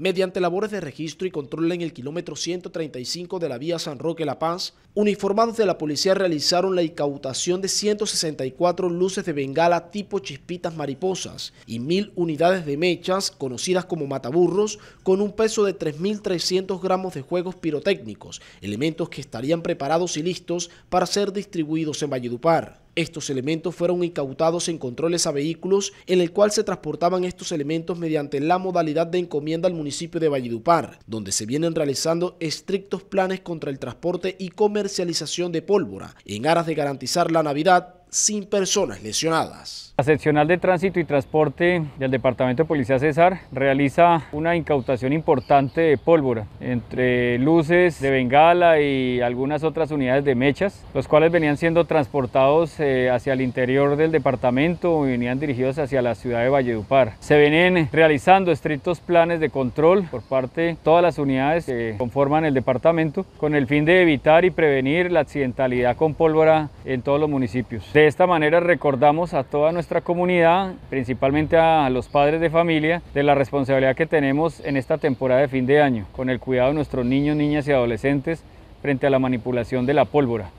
mediante labores de registro y control en el kilómetro 135 de la vía San Roque-La Paz, uniformados de la policía realizaron la incautación de 164 luces de bengala tipo chispitas mariposas y mil unidades de mechas, conocidas como mataburros, con un peso de 3.300 gramos de juegos pirotécnicos, elementos que estarían preparados y listos para ser distribuidos en Valledupar. Estos elementos fueron incautados en controles a vehículos en el cual se transportaban estos elementos mediante la modalidad de encomienda al municipio de Valledupar, donde se vienen realizando estrictos planes contra el transporte y comercialización de pólvora en aras de garantizar la Navidad sin personas lesionadas. La seccional de tránsito y transporte del Departamento de Policía César realiza una incautación importante de pólvora, entre luces de bengala y algunas otras unidades de mechas, los cuales venían siendo transportados eh, hacia el interior del departamento y venían dirigidos hacia la ciudad de Valledupar. Se vienen realizando estrictos planes de control por parte de todas las unidades que conforman el departamento con el fin de evitar y prevenir la accidentalidad con pólvora en todos los municipios. De esta manera recordamos a toda nuestra comunidad, principalmente a los padres de familia, de la responsabilidad que tenemos en esta temporada de fin de año, con el cuidado de nuestros niños, niñas y adolescentes frente a la manipulación de la pólvora.